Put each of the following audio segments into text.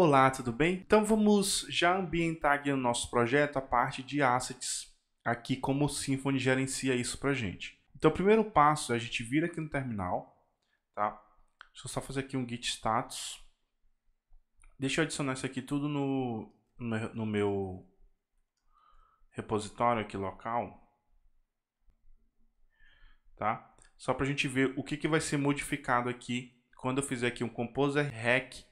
Olá, tudo bem? Então vamos já ambientar aqui no nosso projeto a parte de assets, aqui como o Symfony gerencia isso para gente. Então o primeiro passo é a gente vir aqui no terminal, tá? Deixa eu só fazer aqui um git status. Deixa eu adicionar isso aqui tudo no, no meu repositório aqui local, tá? Só para a gente ver o que, que vai ser modificado aqui quando eu fizer aqui um composer hack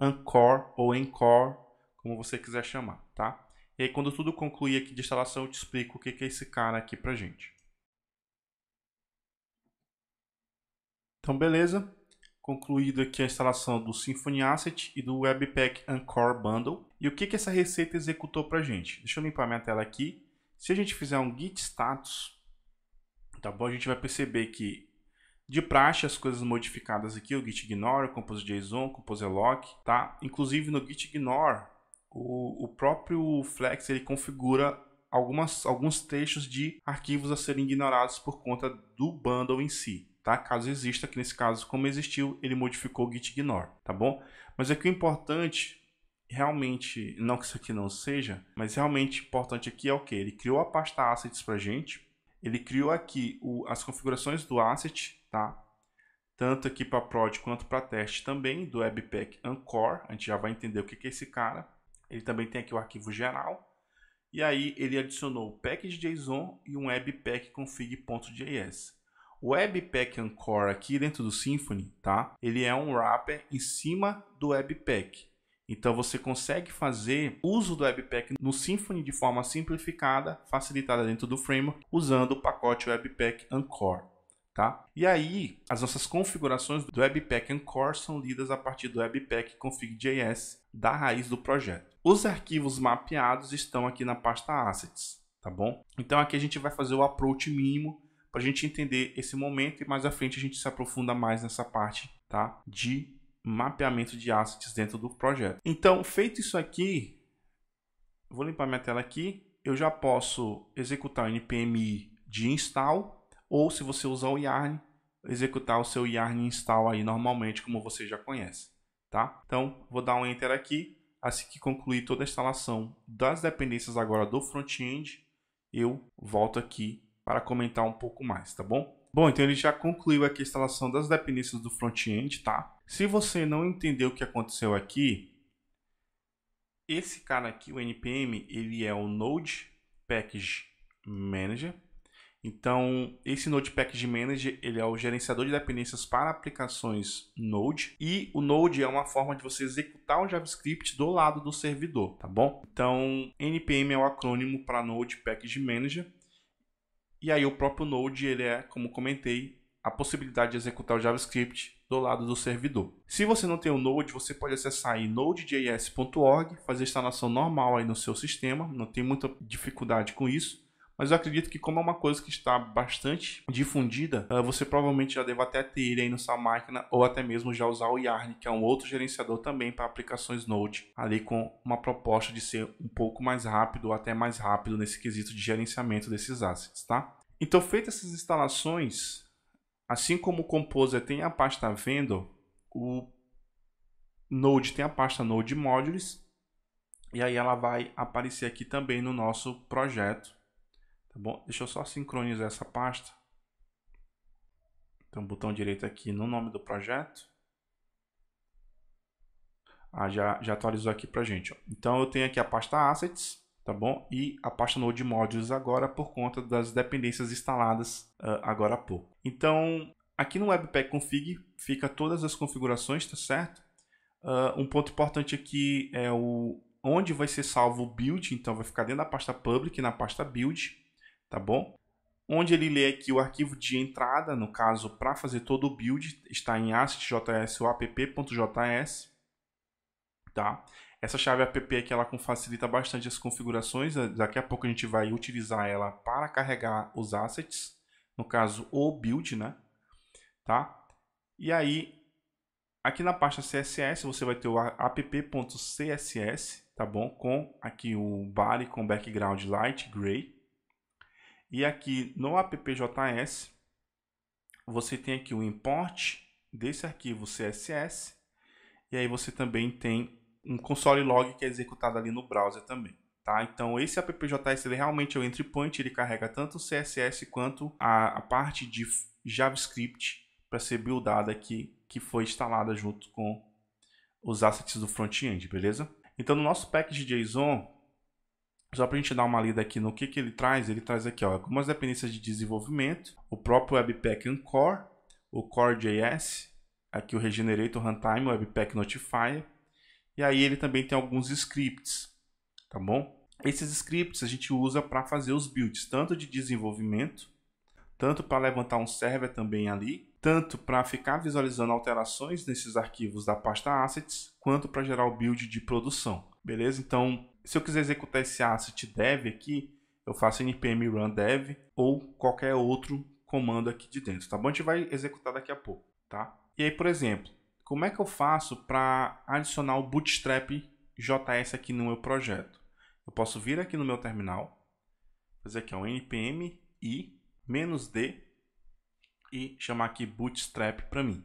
Ancore ou Encore, como você quiser chamar, tá? E aí, quando tudo concluir aqui de instalação, eu te explico o que é esse cara aqui pra gente. Então, beleza. Concluído aqui a instalação do Symfony Asset e do Webpack Ancore Bundle. E o que, que essa receita executou pra gente? Deixa eu limpar minha tela aqui. Se a gente fizer um git status, tá bom? A gente vai perceber que de praxe, as coisas modificadas aqui, o git ignore, o compose.json, compose.lock, tá? Inclusive no git ignore, o, o próprio Flex ele configura algumas, alguns trechos de arquivos a serem ignorados por conta do bundle em si, tá? Caso exista, que nesse caso, como existiu, ele modificou o git ignore, tá bom? Mas aqui é o importante, realmente, não que isso aqui não seja, mas realmente importante aqui é o que? Ele criou a pasta assets pra gente, ele criou aqui o, as configurações do asset, tá? Tanto aqui para prod quanto para teste também, do Webpack Ancore. A gente já vai entender o que, que é esse cara. Ele também tem aqui o arquivo geral. E aí ele adicionou o package.json e um webpack config.js. O webpack Ancore aqui dentro do Symfony, tá? Ele é um wrapper em cima do webpack. Então você consegue fazer uso do Webpack no Symfony de forma simplificada, facilitada dentro do framework, usando o pacote Webpack Ancore. Tá? E aí, as nossas configurações do Webpack Ancore são lidas a partir do Webpack config.js da raiz do projeto. Os arquivos mapeados estão aqui na pasta Assets, tá bom? Então aqui a gente vai fazer o approach mínimo para a gente entender esse momento e mais à frente a gente se aprofunda mais nessa parte tá? de mapeamento de assets dentro do projeto. Então, feito isso aqui, vou limpar minha tela aqui, eu já posso executar o npm de install, ou se você usar o yarn, executar o seu yarn install aí normalmente, como você já conhece. Tá? Então, vou dar um enter aqui, assim que concluir toda a instalação das dependências agora do front-end, eu volto aqui para comentar um pouco mais, tá bom? Bom, então ele já concluiu aqui a instalação das dependências do front-end, tá? Se você não entendeu o que aconteceu aqui, esse cara aqui, o npm, ele é o Node Package Manager. Então, esse Node Package Manager, ele é o gerenciador de dependências para aplicações Node, e o Node é uma forma de você executar o JavaScript do lado do servidor, tá bom? Então, npm é o acrônimo para Node Package Manager. E aí o próprio Node, ele é, como comentei, a possibilidade de executar o JavaScript do lado do servidor. Se você não tem o Node, você pode acessar aí node.js.org, fazer a instalação normal aí no seu sistema, não tem muita dificuldade com isso. Mas eu acredito que como é uma coisa que está bastante difundida, eh, você provavelmente já deve até ter aí na sua máquina ou até mesmo já usar o Yarn, que é um outro gerenciador também para aplicações Node, ali com uma proposta de ser um pouco mais rápido ou até mais rápido nesse quesito de gerenciamento desses assets, tá? Então, feitas essas instalações, assim como o Composer tem a pasta Vendor, o Node tem a pasta Node Modules, e aí ela vai aparecer aqui também no nosso projeto. Tá bom? Deixa eu só sincronizar essa pasta. Então, botão direito aqui no nome do projeto. Ah, já, já atualizou aqui pra gente. Ó. Então, eu tenho aqui a pasta Assets tá bom? E a pasta Node Modules agora por conta das dependências instaladas uh, agora há pouco. Então, aqui no Webpack Config fica todas as configurações, tá certo? Uh, um ponto importante aqui é o onde vai ser salvo o build, então vai ficar dentro da pasta public, na pasta build, tá bom? Onde ele lê aqui o arquivo de entrada, no caso, para fazer todo o build, está em asset.js ou app.js, tá? Essa chave app aqui ela facilita bastante as configurações. Né? Daqui a pouco a gente vai utilizar ela para carregar os assets, no caso o build, né? Tá? E aí aqui na pasta CSS você vai ter o app.css, tá bom? Com aqui o body com background light gray. E aqui no app.js você tem aqui o import desse arquivo CSS e aí você também tem um console log que é executado ali no browser também. Tá? Então esse AppJS ele realmente é o entry point, ele carrega tanto o CSS quanto a, a parte de JavaScript para ser buildada aqui, que foi instalada junto com os assets do front-end, beleza? Então no nosso package JSON, só para a gente dar uma lida aqui no que, que ele traz, ele traz aqui ó, algumas dependências de desenvolvimento, o próprio Webpack Core, o Core.js, aqui o Regenerator Runtime, o Webpack Notifier, e aí ele também tem alguns scripts, tá bom? Esses scripts a gente usa para fazer os builds, tanto de desenvolvimento, tanto para levantar um server também ali, tanto para ficar visualizando alterações nesses arquivos da pasta assets, quanto para gerar o build de produção. Beleza? Então, se eu quiser executar esse asset dev aqui, eu faço npm run dev ou qualquer outro comando aqui de dentro, tá bom? A gente vai executar daqui a pouco, tá? E aí, por exemplo, como é que eu faço para adicionar o Bootstrap JS aqui no meu projeto? Eu posso vir aqui no meu terminal, fazer aqui o npm i d e chamar aqui Bootstrap para mim,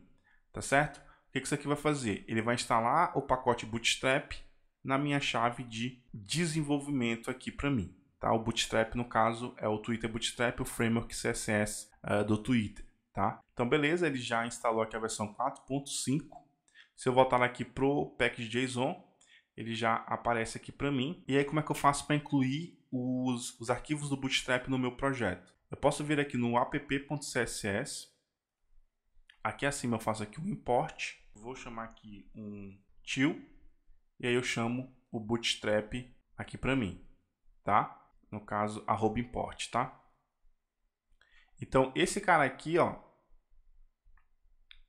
tá certo? O que isso aqui vai fazer? Ele vai instalar o pacote Bootstrap na minha chave de desenvolvimento aqui para mim. Tá? O Bootstrap, no caso, é o Twitter Bootstrap, o framework CSS uh, eh, do Twitter tá? Então, beleza, ele já instalou aqui a versão 4.5. Se eu voltar aqui pro package.json, ele já aparece aqui para mim. E aí, como é que eu faço para incluir os, os arquivos do Bootstrap no meu projeto? Eu posso vir aqui no app.css. Aqui acima eu faço aqui um import. Vou chamar aqui um til. E aí eu chamo o Bootstrap aqui para mim, tá? No caso, arroba import, tá? Então, esse cara aqui, ó,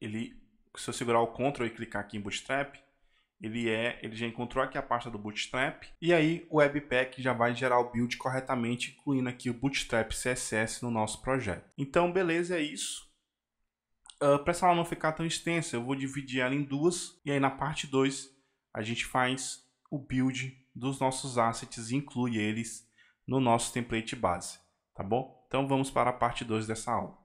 ele, se eu segurar o Ctrl e clicar aqui em Bootstrap, ele é, ele já encontrou aqui a pasta do Bootstrap e aí o Webpack já vai gerar o build corretamente, incluindo aqui o Bootstrap CSS no nosso projeto. Então, beleza, é isso. Uh, ah, Para essa aula não ficar tão extensa, eu vou dividir ela em duas e aí na parte 2 a gente faz o build dos nossos assets e inclui eles no nosso template base tá bom? Então vamos para a parte 2 dessa aula.